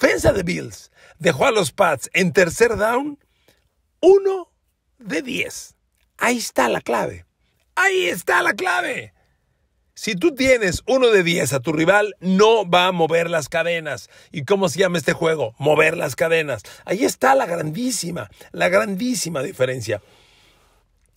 defensa de Bills dejó a los Pats en tercer down 1 de 10. Ahí está la clave. Ahí está la clave. Si tú tienes uno de 10 a tu rival, no va a mover las cadenas. ¿Y cómo se llama este juego? Mover las cadenas. Ahí está la grandísima, la grandísima diferencia.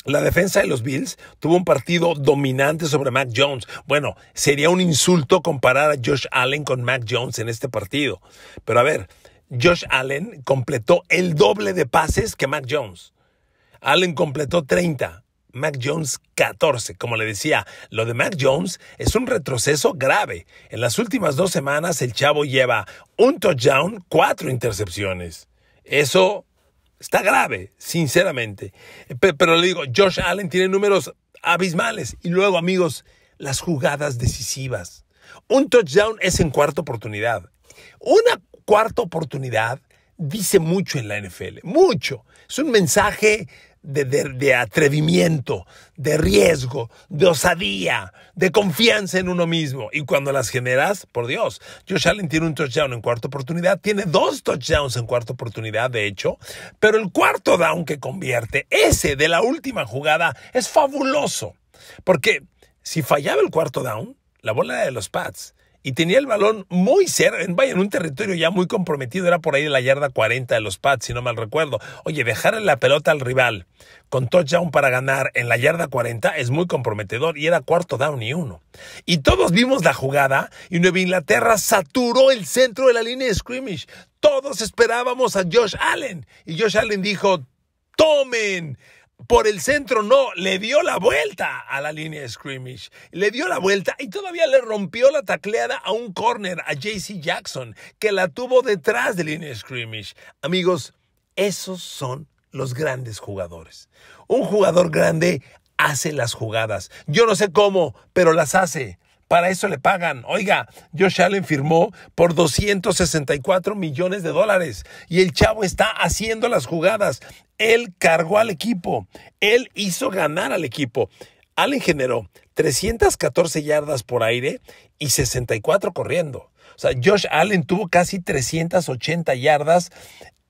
La defensa de los Bills tuvo un partido dominante sobre Mac Jones. Bueno, sería un insulto comparar a Josh Allen con Mac Jones en este partido. Pero a ver, Josh Allen completó el doble de pases que Mac Jones. Allen completó 30, Mac Jones 14. Como le decía, lo de Mac Jones es un retroceso grave. En las últimas dos semanas el chavo lleva un touchdown, cuatro intercepciones. Eso Está grave, sinceramente. Pero, le digo, Josh Allen tiene números abismales. Y luego, amigos, las jugadas decisivas. Un touchdown es en cuarta oportunidad. Una cuarta oportunidad dice mucho en la NFL, mucho. Es un mensaje de, atrevimiento, de riesgo, de osadía, de confianza en uno mismo. Y cuando las generas, por Dios, Josh Allen tiene un touchdown en cuarta oportunidad, tiene dos touchdowns en cuarta oportunidad, de hecho, pero el cuarto down que convierte, ese de la última jugada, es fabuloso. Porque si fallaba el cuarto down, la bola era de los Pats y tenía el balón muy cerca, vaya, en un territorio ya muy comprometido, era por ahí de la yarda 40 de los Pats, si no mal recuerdo. Oye, dejarle la pelota al rival con touchdown para ganar en la yarda 40 es muy comprometedor y era cuarto down y uno. Y todos vimos la jugada y Nueva Inglaterra saturó el centro de la línea de scrimmage. Todos esperábamos a Josh Allen y Josh Allen dijo, tomen por el centro no, le dio la vuelta a la línea de scrimmage. Le dio la vuelta y todavía le rompió la tacleada a un corner, a JC Jackson, que la tuvo detrás de línea de scrimmage. Amigos, esos son los grandes jugadores. Un jugador grande hace las jugadas. Yo no sé cómo, pero las hace. Para eso le pagan. Oiga, Josh Allen firmó por 264 millones de dólares y el chavo está haciendo las jugadas. Él cargó al equipo. Él hizo ganar al equipo. Allen generó 314 yardas por aire y 64 corriendo. O sea, Josh Allen tuvo casi 380 yardas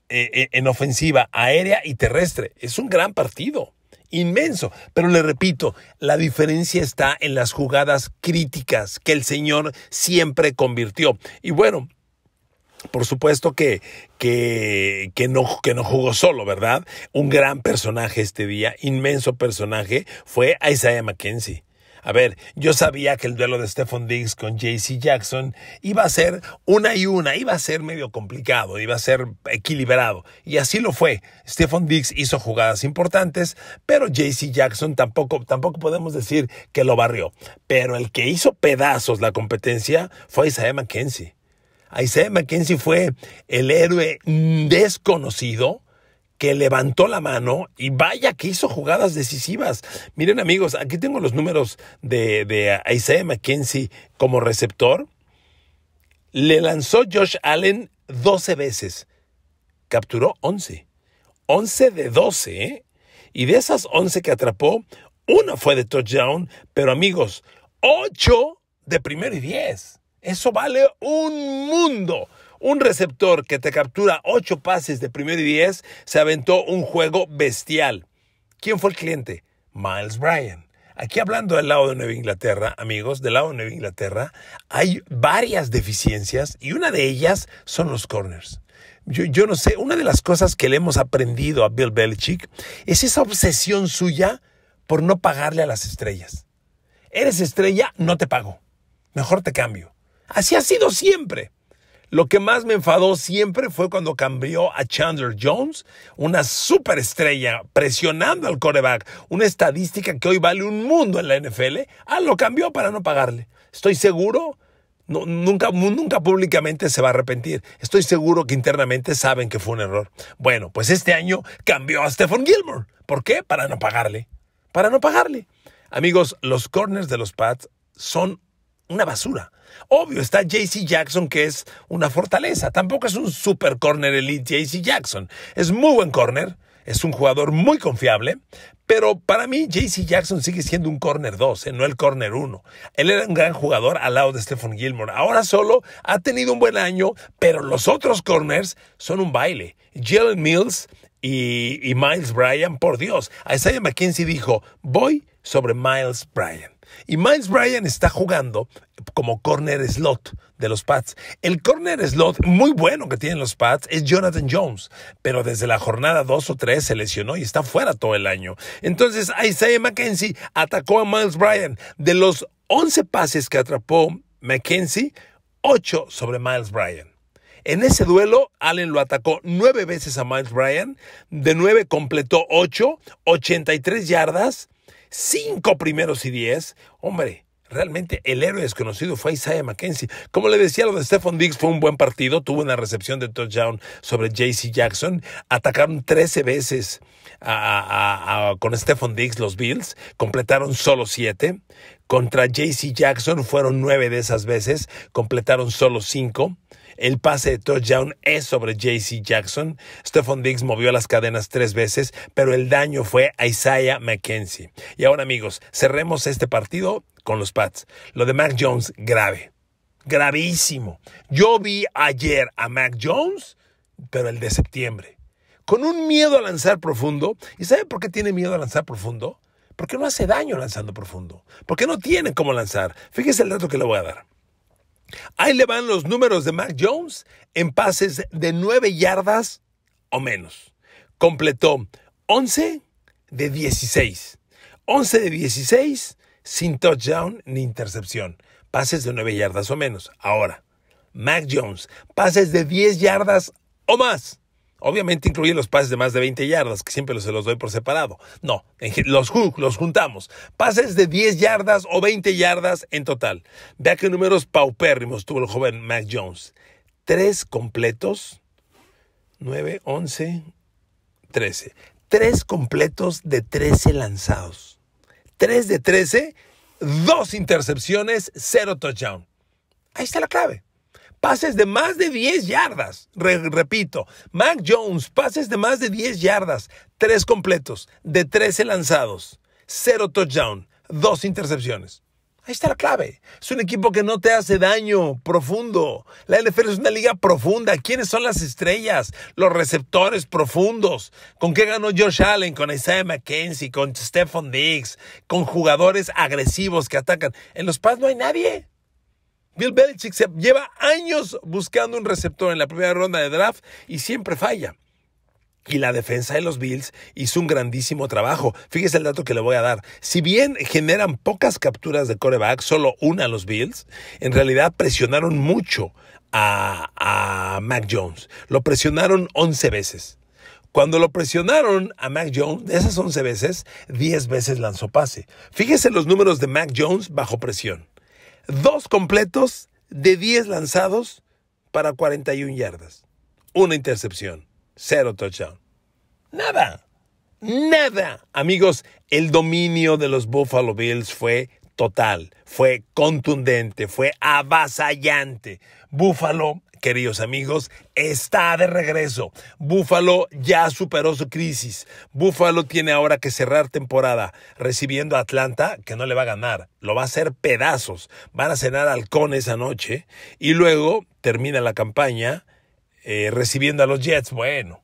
eh, eh, en ofensiva aérea y terrestre. Es un gran partido inmenso. Pero le repito, la diferencia está en las jugadas críticas que el señor siempre convirtió. Y bueno, por supuesto que, que, no, que no jugó solo, ¿verdad? Un gran personaje este día, inmenso personaje, fue Isaiah McKenzie. A ver, yo sabía que el duelo de Stephen Diggs con JC Jackson iba a ser una y una, iba a ser medio complicado, iba a ser equilibrado. Y así lo fue. Stephen Diggs hizo jugadas importantes, pero JC Jackson tampoco, tampoco podemos decir que lo barrió. Pero el que hizo pedazos la competencia fue Isaiah McKenzie. Isaiah McKenzie fue el héroe desconocido que levantó la mano y vaya que hizo jugadas decisivas. Miren amigos, aquí tengo los números de, Isaiah McKenzie como receptor. Le lanzó Josh Allen 12 veces. Capturó 11. 11 de 12, ¿eh? Y de esas 11 que atrapó, una fue de touchdown, pero amigos, 8 de primero y 10. Eso vale un mundo. Un receptor que te captura ocho pases de primero y diez se aventó un juego bestial. ¿Quién fue el cliente? Miles Bryan. Aquí hablando del lado de Nueva Inglaterra, amigos, del lado de Nueva Inglaterra, hay varias deficiencias y una de ellas son los corners. Yo, yo, no sé, una de las cosas que le hemos aprendido a Bill Belichick es esa obsesión suya por no pagarle a las estrellas. Eres estrella, no te pago. Mejor te cambio. Así ha sido siempre. Lo que más me enfadó siempre fue cuando cambió a Chandler Jones, una superestrella, presionando al coreback, una estadística que hoy vale un mundo en la NFL. Ah, lo cambió para no pagarle. Estoy seguro nunca, nunca públicamente se va a arrepentir. Estoy seguro que internamente saben que fue un error. Bueno, pues este año cambió a Stephen Gilmore. ¿Por qué? Para no pagarle. Para no pagarle. Amigos, los corners de los Pats son una basura. Obvio, está JC Jackson, que es una fortaleza. Tampoco es un super corner elite JC Jackson. Es muy buen corner, es un jugador muy confiable, pero para mí JC Jackson sigue siendo un corner 2, eh, no el corner 1. Él era un gran jugador al lado de Stephen Gilmore. Ahora solo ha tenido un buen año, pero los otros corners son un baile. Jalen Mills y, Miles Bryan, por Dios. A Isaiah McKenzie dijo, voy sobre Miles Bryan. Y Miles Bryan está jugando como corner slot de los Pats. El corner slot muy bueno que tienen los Pats es Jonathan Jones, pero desde la jornada 2 o 3 se lesionó y está fuera todo el año. Entonces Isaiah McKenzie atacó a Miles Bryan. De los 11 pases que atrapó McKenzie, 8 sobre Miles Bryan. En ese duelo, Allen lo atacó nueve veces a Miles Bryan. De nueve completó ocho, 83 yardas, cinco primeros y diez. Hombre, Realmente el héroe desconocido fue Isaiah McKenzie. Como le decía, lo de Stephon Diggs fue un buen partido, tuvo una recepción de touchdown sobre JC Jackson. Atacaron 13 veces a, con Stephon Diggs los Bills, completaron solo siete. Contra JC Jackson fueron nueve de esas veces, completaron solo cinco. El pase de touchdown es sobre JC Jackson. Stephon Diggs movió las cadenas tres veces, pero el daño fue a Isaiah McKenzie. Y ahora amigos, cerremos este partido con los Pats. Lo de Mac Jones, grave. Gravísimo. Yo vi ayer a Mac Jones, pero el de septiembre. Con un miedo a lanzar profundo. ¿Y sabe por qué tiene miedo a lanzar profundo? Porque no hace daño lanzando profundo. Porque no tiene cómo lanzar. Fíjese el dato que le voy a dar. Ahí le van los números de Mac Jones en pases de 9 yardas o menos. Completó 11 de 16. 11 de 16 sin touchdown ni intercepción. Pases de 9 yardas o menos. Ahora, Mac Jones, pases de 10 yardas o más. Obviamente incluye los pases de más de 20 yardas, que siempre se los doy por separado. No, los, los juntamos. Pases de 10 yardas o 20 yardas en total. Vea qué números paupérrimos tuvo el joven Mac Jones. Tres completos, 9, 11, 13. Tres completos de 13 lanzados. Tres de 13, dos intercepciones, cero touchdown. Ahí está la clave pases de más de 10 yardas. repito, Mac Jones, pases de más de 10 yardas, 3 completos, de 13 lanzados, 0 touchdown, 2 intercepciones. Ahí está la clave. Es un equipo que no te hace daño profundo. La NFL es una liga profunda. ¿Quiénes son las estrellas? Los receptores profundos. ¿Con qué ganó Josh Allen? Con Isaiah McKenzie, con Stephon Diggs, con jugadores agresivos que atacan. En los Paz no hay nadie. Bill Belichick se lleva años buscando un receptor en la primera ronda de draft y siempre falla. Y la defensa de los Bills hizo un grandísimo trabajo. Fíjese el dato que le voy a dar. Si bien generan pocas capturas de coreback, solo una a los Bills, en realidad presionaron mucho a, a Mac Jones. Lo presionaron 11 veces. Cuando lo presionaron a Mac Jones, de esas 11 veces, 10 veces lanzó pase. Fíjese los números de Mac Jones bajo presión dos completos de 10 lanzados para 41 yardas. Una intercepción, cero touchdown. Nada, nada. Amigos, el dominio de los Buffalo Bills fue total, fue contundente, fue avasallante. Buffalo queridos amigos, está de regreso. Buffalo ya superó su crisis. Buffalo tiene ahora que cerrar temporada recibiendo a Atlanta, que no le va a ganar, lo va a hacer pedazos. Van a cenar halcón esa noche y luego termina la campaña eh, recibiendo a los Jets. Bueno,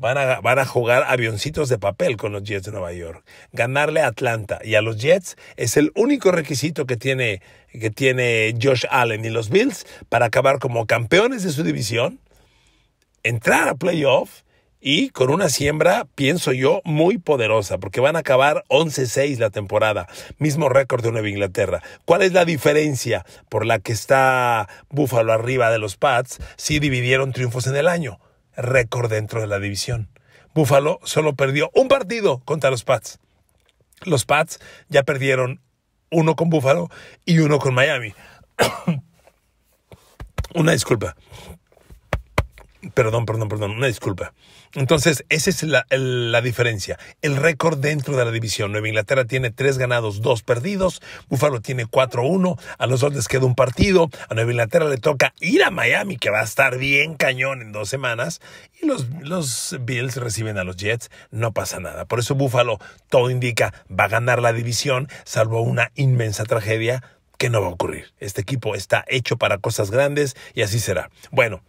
Van a, jugar avioncitos de papel con los Jets de Nueva York. Ganarle a Atlanta y a los Jets es el único requisito que tiene, que tiene Josh Allen y los Bills para acabar como campeones de su división, entrar a playoff y con una siembra, pienso yo, muy poderosa, porque van a acabar 11-6 la temporada, mismo récord de Nueva Inglaterra. ¿Cuál es la diferencia por la que está Buffalo arriba de los Pats si dividieron triunfos en el año? récord dentro de la división. Buffalo solo perdió un partido contra los Pats. Los Pats ya perdieron uno con Buffalo y uno con Miami. Una disculpa. Perdón, perdón, perdón, una disculpa. Entonces, esa es la, diferencia. El récord dentro de la división. Nueva Inglaterra tiene tres ganados, dos perdidos. Buffalo tiene 4-1. A los dos les queda un partido. A Nueva Inglaterra le toca ir a Miami, que va a estar bien cañón en dos semanas. Y los, los Bills reciben a los Jets. No pasa nada. Por eso Buffalo, todo indica, va a ganar la división, salvo una inmensa tragedia que no va a ocurrir. Este equipo está hecho para cosas grandes y así será. Bueno.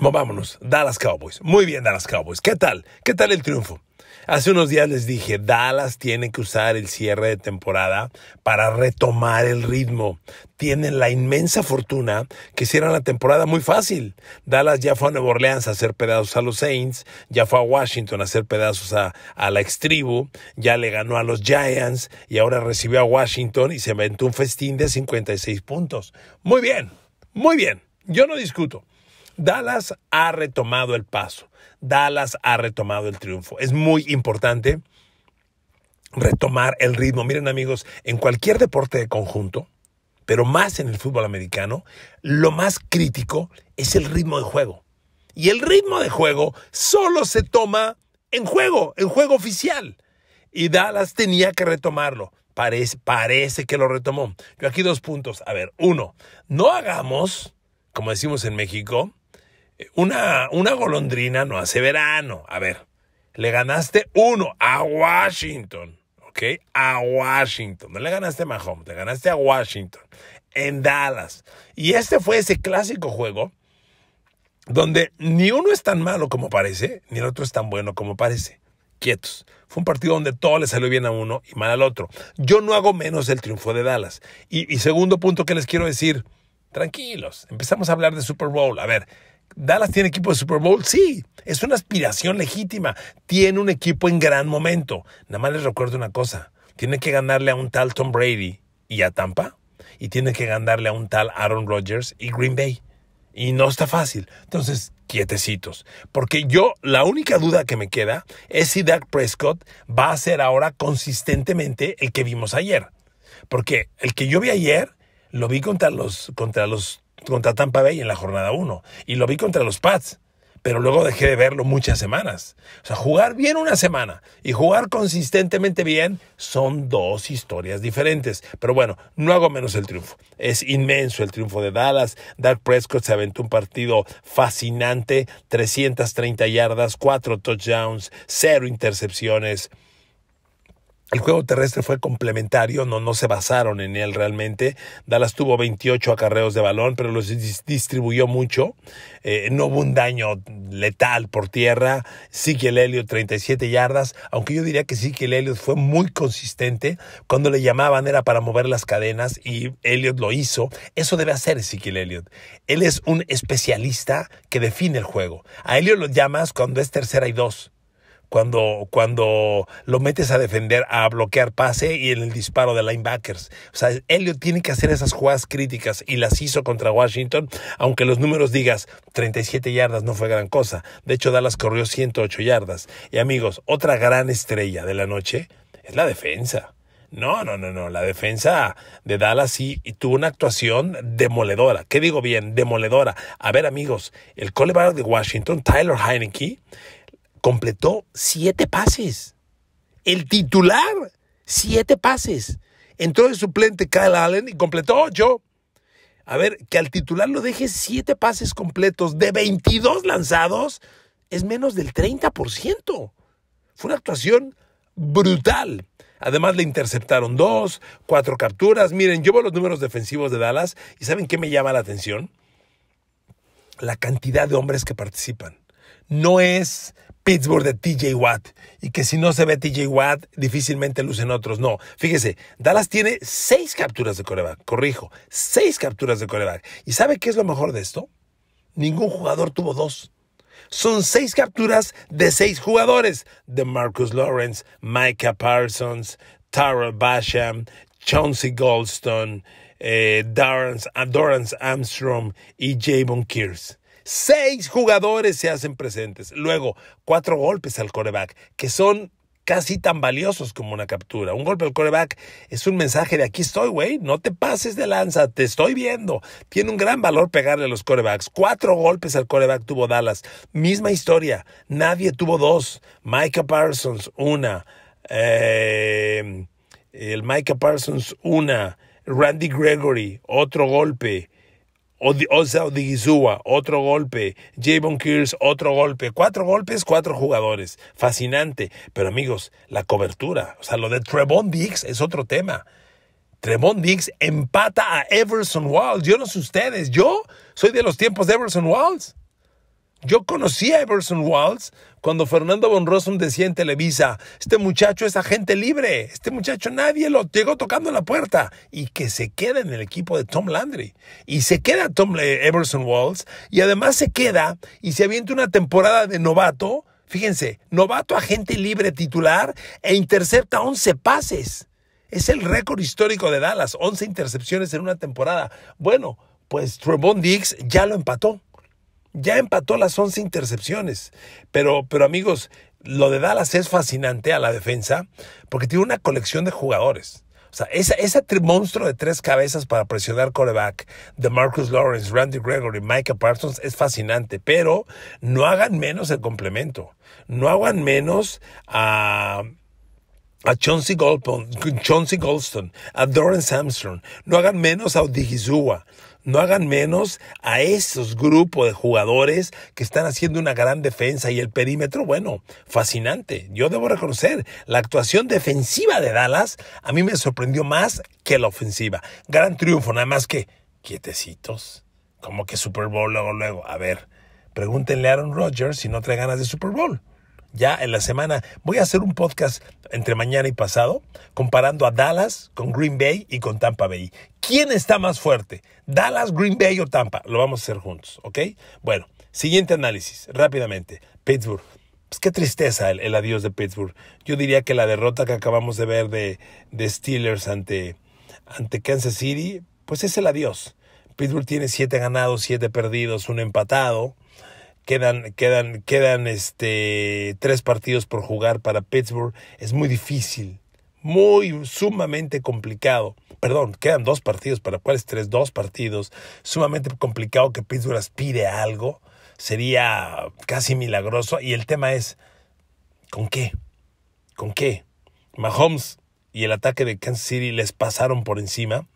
Vámonos, Dallas Cowboys. Muy bien, Dallas Cowboys. ¿Qué tal? ¿Qué tal el triunfo? Hace unos días les dije, Dallas tiene que usar el cierre de temporada para retomar el ritmo. Tienen la inmensa fortuna que hicieron la temporada muy fácil. Dallas ya fue a Nueva Orleans a hacer pedazos a los Saints, ya fue a Washington a hacer pedazos a, la la tribu, ya le ganó a los Giants y ahora recibió a Washington y se inventó un festín de 56 puntos. Muy bien, muy bien, yo no discuto. Dallas ha retomado el paso, Dallas ha retomado el triunfo. Es muy importante retomar el ritmo. Miren amigos, en cualquier deporte de conjunto, pero más en el fútbol americano, lo más crítico es el ritmo de juego. Y el ritmo de juego solo se toma en juego, en juego oficial. Y Dallas tenía que retomarlo. Parece, parece que lo retomó. Yo aquí dos puntos. A ver, uno, no hagamos, como decimos en México, una, una golondrina no hace verano. A ver, le ganaste uno a Washington. ¿Ok? A Washington. No le ganaste a Mahomes, le ganaste a Washington. En Dallas. Y este fue ese clásico juego donde ni uno es tan malo como parece, ni el otro es tan bueno como parece. Quietos. Fue un partido donde todo le salió bien a uno y mal al otro. Yo no hago menos el triunfo de Dallas. y segundo punto que les quiero decir, tranquilos, empezamos a hablar de Super Bowl. A ver, Dallas tiene equipo de Super Bowl, sí, es una aspiración legítima, tiene un equipo en gran momento. Nada más les recuerdo una cosa, tiene que ganarle a un tal Tom Brady y a Tampa, y tiene que ganarle a un tal Aaron Rodgers y Green Bay. Y no está fácil. Entonces, quietecitos. Porque yo, la única duda que me queda es si Dak Prescott va a ser ahora consistentemente el que vimos ayer. Porque el que yo vi ayer, lo vi contra los, contra los contra Tampa Bay en la jornada 1 y lo vi contra los Pats, pero luego dejé de verlo muchas semanas. O sea, jugar bien una semana y jugar consistentemente bien son dos historias diferentes. Pero bueno, no hago menos el triunfo. Es inmenso el triunfo de Dallas. Dak Prescott se aventó un partido fascinante, 330 yardas, 4 touchdowns, 0 intercepciones. El juego terrestre fue complementario, no, se basaron en él realmente. Dallas tuvo 28 acarreos de balón, pero los distribuyó mucho. Eh, no hubo un daño letal por tierra. Sikiel Elliot, 37 yardas, aunque yo diría que Sikiel Elliot fue muy consistente. Cuando le llamaban era para mover las cadenas y Elliot lo hizo. Eso debe hacer Sikiel Elliot. Él es un especialista que define el juego. A Elliot lo llamas cuando es tercera y dos cuando, cuando lo metes a defender, a bloquear pase y en el disparo de linebackers. O sea, Elliot tiene que hacer esas jugadas críticas y las hizo contra Washington, aunque los números digas 37 yardas no fue gran cosa. De hecho, Dallas corrió 108 yardas. Y amigos, otra gran estrella de la noche es la defensa. No, no, no, no. La defensa de Dallas sí tuvo una actuación demoledora. ¿Qué digo bien? Demoledora. A ver, amigos, el colega de Washington, Tyler Heineke, completó siete pases. El titular, siete pases. Entró el suplente Kyle Allen y completó yo A ver, que al titular lo deje siete pases completos de 22 lanzados es menos del 30%. Fue una actuación brutal. Además le interceptaron dos, cuatro capturas. Miren, yo veo los números defensivos de Dallas y ¿saben qué me llama la atención? La cantidad de hombres que participan no es Pittsburgh de TJ Watt y que si no se ve TJ Watt difícilmente lucen otros. No, fíjese, Dallas tiene seis capturas de coreback, corrijo, seis capturas de coreback. ¿Y sabe qué es lo mejor de esto? Ningún jugador tuvo dos. Son seis capturas de seis jugadores. De Marcus Lawrence, Micah Parsons, Tara Basham, Chauncey Goldstone, eh, Armstrong y Javon Kears seis jugadores se hacen presentes. Luego, cuatro golpes al coreback, que son casi tan valiosos como una captura. Un golpe al coreback es un mensaje de aquí estoy, güey, no te pases de lanza, te estoy viendo. Tiene un gran valor pegarle a los corebacks. Cuatro golpes al coreback tuvo Dallas. Misma historia, nadie tuvo dos. Micah Parsons, una. Eh, el Micah Parsons, una. Randy Gregory, otro golpe. Osa Digizua, otro golpe. Javon Kears, otro golpe. Cuatro golpes, cuatro jugadores. Fascinante. Pero amigos, la cobertura. O sea, lo de Trevon Dix es otro tema. Trevon Dix empata a Everson Walls. Yo no sé ustedes. Yo soy de los tiempos de Everson Walls. Yo conocí a Everson Walls cuando Fernando von Rossum decía en Televisa, este muchacho es agente libre, este muchacho nadie lo llegó tocando la puerta y que se queda en el equipo de Tom Landry. Y se queda Tom Everson Walls y además se queda y se avienta una temporada de novato, fíjense, novato agente libre titular e intercepta 11 pases. Es el récord histórico de Dallas, 11 intercepciones en una temporada. Bueno, pues Trevon Diggs ya lo empató. Ya empató las 11 intercepciones. Pero, pero amigos, lo de Dallas es fascinante a la defensa porque tiene una colección de jugadores. O sea, ese monstruo de tres cabezas para presionar coreback de Marcus Lawrence, Randy Gregory, Micah Parsons es fascinante, pero no hagan menos el complemento. No hagan menos a. a Chauncey, Goldstone, a Doran Samson, no hagan menos a Odigizua no hagan menos a esos grupos de jugadores que están haciendo una gran defensa y el perímetro, bueno, fascinante. Yo debo reconocer, la actuación defensiva de Dallas a mí me sorprendió más que la ofensiva. Gran triunfo, nada más que quietecitos. Como que Super Bowl luego, luego. A ver, pregúntenle a Aaron Rodgers si no trae ganas de Super Bowl ya en la semana. Voy a hacer un podcast entre mañana y pasado comparando a Dallas con Green Bay y con Tampa Bay. ¿Quién está más fuerte? ¿Dallas, Green Bay o Tampa? Lo vamos a hacer juntos, ¿ok? Bueno, siguiente análisis, rápidamente. Pittsburgh. Pues qué tristeza el, adiós de Pittsburgh. Yo diría que la derrota que acabamos de ver de, de Steelers ante, ante Kansas City, pues es el adiós. Pittsburgh tiene siete ganados, siete perdidos, un empatado quedan, quedan, este, tres partidos por jugar para Pittsburgh. Es muy difícil, muy sumamente complicado. Perdón, quedan dos partidos, para cuáles tres, dos partidos. Sumamente complicado que Pittsburgh aspire a algo. Sería casi milagroso. Y el tema es, ¿con qué? ¿Con qué? Mahomes y el ataque de Kansas City les pasaron por encima.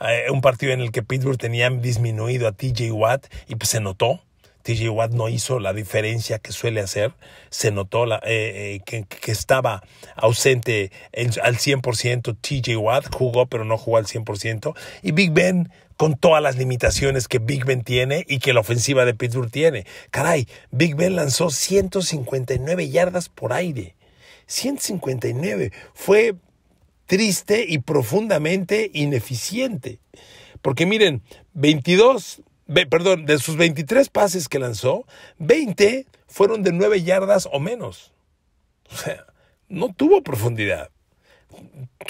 Eh, un partido en el que Pittsburgh tenían disminuido a TJ Watt y pues se notó TJ Watt no hizo la diferencia que suele hacer. Se notó la, eh, eh, que, estaba ausente al 100%. TJ Watt jugó, pero no jugó al 100%. Y Big Ben con todas las limitaciones que Big Ben tiene y que la ofensiva de Pittsburgh tiene. Caray, Big Ben lanzó 159 yardas por aire. 159. Fue triste y profundamente ineficiente. Porque miren, 22 perdón, de sus 23 pases que lanzó, 20 fueron de 9 yardas o menos. O sea, no tuvo profundidad.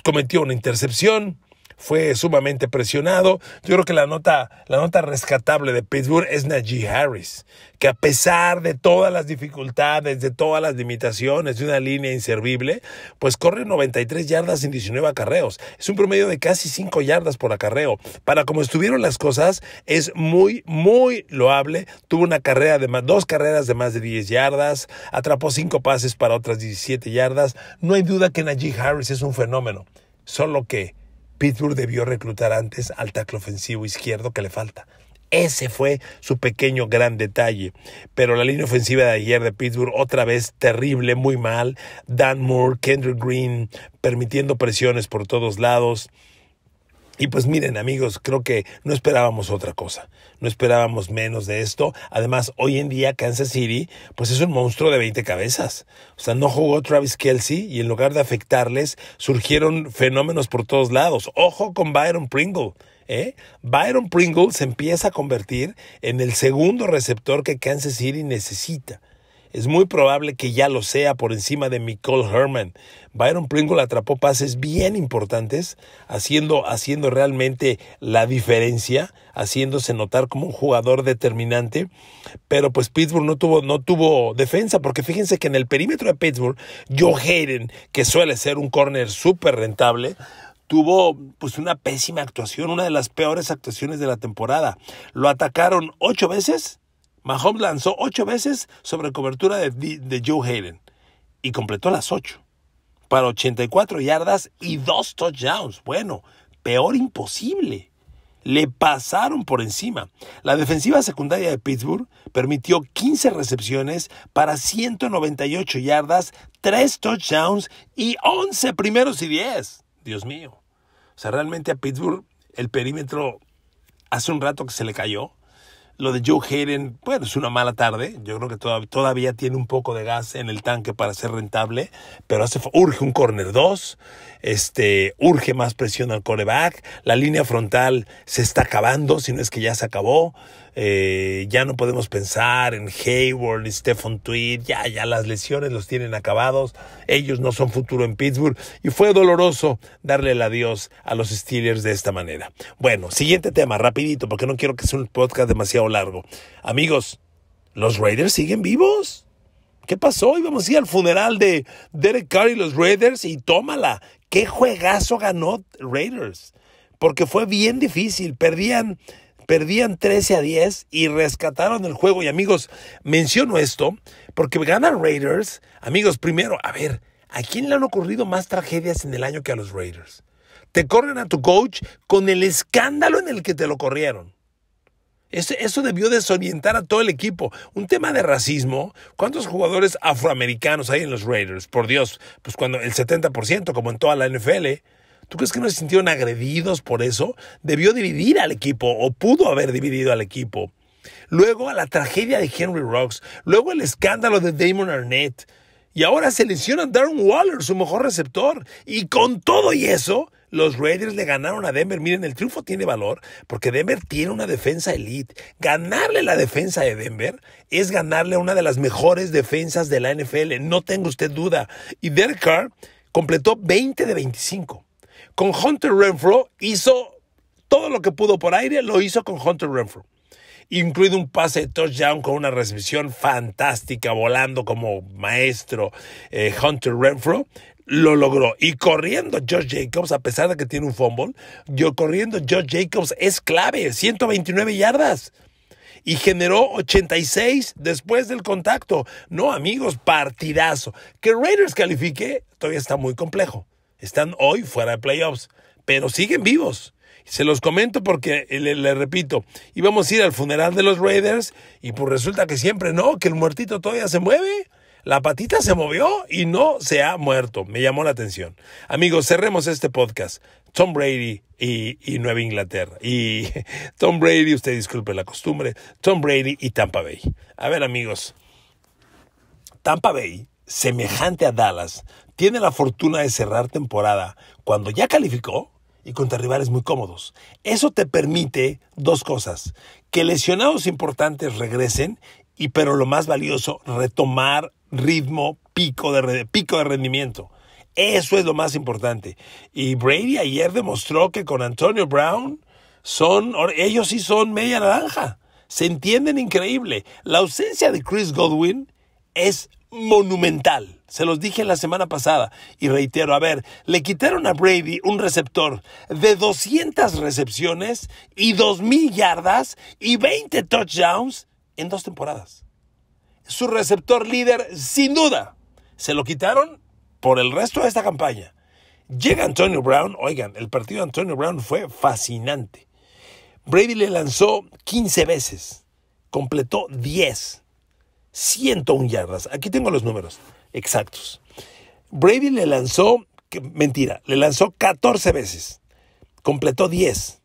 Cometió una intercepción, fue sumamente presionado. Yo creo que la nota, la nota rescatable de Pittsburgh es Najee Harris, que a pesar de todas las dificultades, de todas las limitaciones, de una línea inservible, pues corre 93 yardas en 19 acarreos. Es un promedio de casi 5 yardas por acarreo. Para como estuvieron las cosas, es muy, muy loable. Tuvo una carrera de más, dos carreras de más de 10 yardas, atrapó 5 pases para otras 17 yardas. No hay duda que Najee Harris es un fenómeno. Solo que Pittsburgh debió reclutar antes al tackle ofensivo izquierdo que le falta. Ese fue su pequeño gran detalle. Pero la línea ofensiva de ayer de Pittsburgh, otra vez terrible, muy mal. Dan Moore, Kendrick Green, permitiendo presiones por todos lados. Y pues miren amigos, creo que no esperábamos otra cosa, no esperábamos menos de esto. Además, hoy en día Kansas City pues es un monstruo de 20 cabezas. O sea, no jugó Travis Kelsey y en lugar de afectarles surgieron fenómenos por todos lados. Ojo con Byron Pringle. ¿eh? Byron Pringle se empieza a convertir en el segundo receptor que Kansas City necesita. Es muy probable que ya lo sea por encima de Nicole Herman. Byron Pringle atrapó pases bien importantes, haciendo, haciendo realmente la diferencia, haciéndose notar como un jugador determinante. Pero pues Pittsburgh no tuvo, no tuvo defensa, porque fíjense que en el perímetro de Pittsburgh, Joe Hayden, que suele ser un corner súper rentable, tuvo pues una pésima actuación, una de las peores actuaciones de la temporada. Lo atacaron ocho veces Mahomes lanzó ocho veces sobre cobertura de, Joe Hayden y completó las ocho para 84 yardas y dos touchdowns. Bueno, peor imposible. Le pasaron por encima. La defensiva secundaria de Pittsburgh permitió 15 recepciones para 198 yardas, 3 touchdowns y 11 primeros y 10. Dios mío. O sea, realmente a Pittsburgh el perímetro hace un rato que se le cayó. Lo de Joe Hayden, bueno, es una mala tarde. Yo creo que todavía, tiene un poco de gas en el tanque para ser rentable, pero hace, urge un corner 2 este, urge más presión al coreback, la línea frontal se está acabando, si no es que ya se acabó, eh, ya no podemos pensar en Hayward, y Stephen Tweed, ya, ya las lesiones los tienen acabados, ellos no son futuro en Pittsburgh y fue doloroso darle el adiós a los Steelers de esta manera. Bueno, siguiente tema, rapidito, porque no quiero que sea un podcast demasiado largo. Amigos, ¿los Raiders siguen vivos? ¿Qué pasó? Íbamos a ir al funeral de Derek Carr y los Raiders y tómala qué juegazo ganó Raiders, porque fue bien difícil, perdían, perdían 13 a 10 y rescataron el juego. Y amigos, menciono esto, porque ganan Raiders, amigos, primero, a ver, ¿a quién le han ocurrido más tragedias en el año que a los Raiders? Te corren a tu coach con el escándalo en el que te lo corrieron. Eso debió desorientar a todo el equipo. Un tema de racismo. ¿Cuántos jugadores afroamericanos hay en los Raiders? Por Dios, pues cuando el 70%, como en toda la NFL. ¿Tú crees que no se sintieron agredidos por eso? Debió dividir al equipo o pudo haber dividido al equipo. Luego a la tragedia de Henry Rocks. Luego el escándalo de Damon Arnett. Y ahora se lesiona Darren Waller, su mejor receptor. Y con todo y eso, los Raiders le ganaron a Denver. Miren, el triunfo tiene valor porque Denver tiene una defensa elite. Ganarle la defensa de Denver es ganarle una de las mejores defensas de la NFL. No tengo usted duda. Y Derek Carr completó 20 de 25. Con Hunter Renfro hizo todo lo que pudo por aire, lo hizo con Hunter Renfro. Incluido un pase de touchdown con una recepción fantástica, volando como maestro eh, Hunter Renfro lo logró. Y corriendo Josh Jacobs, a pesar de que tiene un fumble, yo corriendo Josh Jacobs es clave, 129 yardas. Y generó 86 después del contacto. No, amigos, partidazo. Que Raiders califique todavía está muy complejo. Están hoy fuera de playoffs, pero siguen vivos. Se los comento porque eh, le, le, repito, íbamos a ir al funeral de los Raiders y pues resulta que siempre no, que el muertito todavía se mueve. La patita se movió y no se ha muerto. Me llamó la atención. Amigos, cerremos este podcast. Tom Brady y, Nueva Inglaterra. Y Tom Brady, usted disculpe la costumbre, Tom Brady y Tampa Bay. A ver, amigos. Tampa Bay, semejante a Dallas, tiene la fortuna de cerrar temporada cuando ya calificó y contra rivales muy cómodos. Eso te permite dos cosas, que lesionados importantes regresen y pero lo más valioso, retomar ritmo, pico de, pico de rendimiento. Eso es lo más importante. Y Brady ayer demostró que con Antonio Brown son, ellos sí son media naranja. Se entienden increíble. La ausencia de Chris Godwin es monumental. Se los dije la semana pasada y reitero, a ver, le quitaron a Brady un receptor de 200 recepciones y 2.000 yardas y 20 touchdowns en dos temporadas. Su receptor líder, sin duda, se lo quitaron por el resto de esta campaña. Llega Antonio Brown, oigan, el partido de Antonio Brown fue fascinante. Brady le lanzó 15 veces, completó 10, 101 yardas. Aquí tengo los números exactos. Brady le lanzó, mentira, le lanzó 14 veces, completó 10,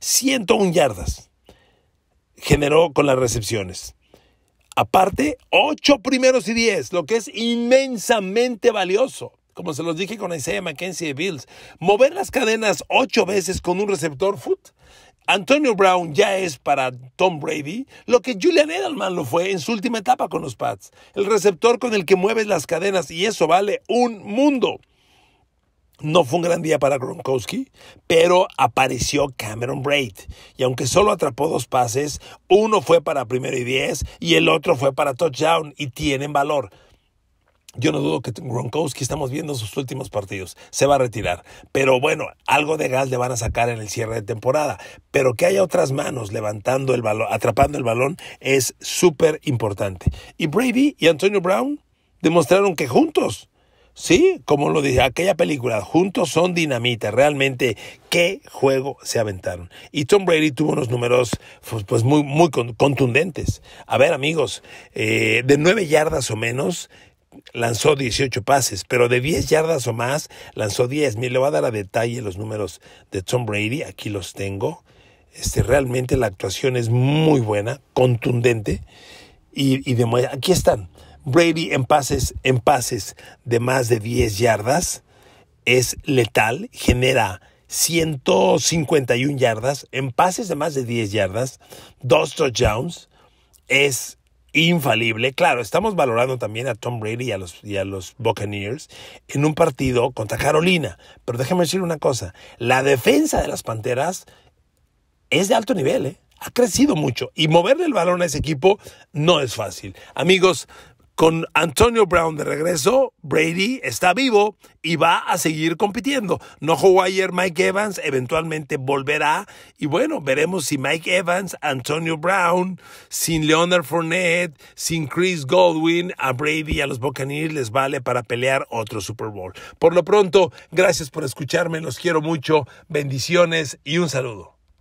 101 yardas generó con las recepciones. Aparte, ocho primeros y diez, lo que es inmensamente valioso. Como se los dije con Isaiah McKenzie y Bills, mover las cadenas ocho veces con un receptor foot. Antonio Brown ya es para Tom Brady lo que Julian Edelman lo fue en su última etapa con los Pats. El receptor con el que mueves las cadenas y eso vale un mundo. No fue un gran día para Gronkowski, pero apareció Cameron Braid. Y aunque solo atrapó dos pases, uno fue para primero y diez y el otro fue para touchdown y tienen valor. Yo no dudo que Gronkowski, estamos viendo sus últimos partidos, se va a retirar. Pero bueno, algo de gas le van a sacar en el cierre de temporada. Pero que haya otras manos levantando el balón, atrapando el balón, es súper importante. Y Brady y Antonio Brown demostraron que juntos Sí, como lo dije, aquella película, juntos son dinamita, realmente qué juego se aventaron. Y Tom Brady tuvo unos números pues, pues muy, muy contundentes. A ver amigos, eh, de nueve yardas o menos, lanzó 18 pases, pero de 10 yardas o más lanzó 10. le voy a dar a detalle los números de Tom Brady, aquí los tengo. Este, realmente la actuación es muy buena, contundente, y, de aquí están, Brady en pases, en pases de más de 10 yardas es letal, genera 151 yardas, en pases de más de 10 yardas, dos touchdowns, es infalible. Claro, estamos valorando también a Tom Brady y a los, los Buccaneers en un partido contra Carolina. Pero déjame decir una cosa, la defensa de las Panteras es de alto nivel, ¿eh? ha crecido mucho y moverle el balón a ese equipo no es fácil. Amigos, con Antonio Brown de regreso, Brady está vivo y va a seguir compitiendo. No jugó ayer Mike Evans, eventualmente volverá. Y bueno, veremos si Mike Evans, Antonio Brown, sin Leonard Fournette, sin Chris Godwin, a Brady y a los Buccaneers les vale para pelear otro Super Bowl. Por lo pronto, gracias por escucharme, los quiero mucho, bendiciones y un saludo.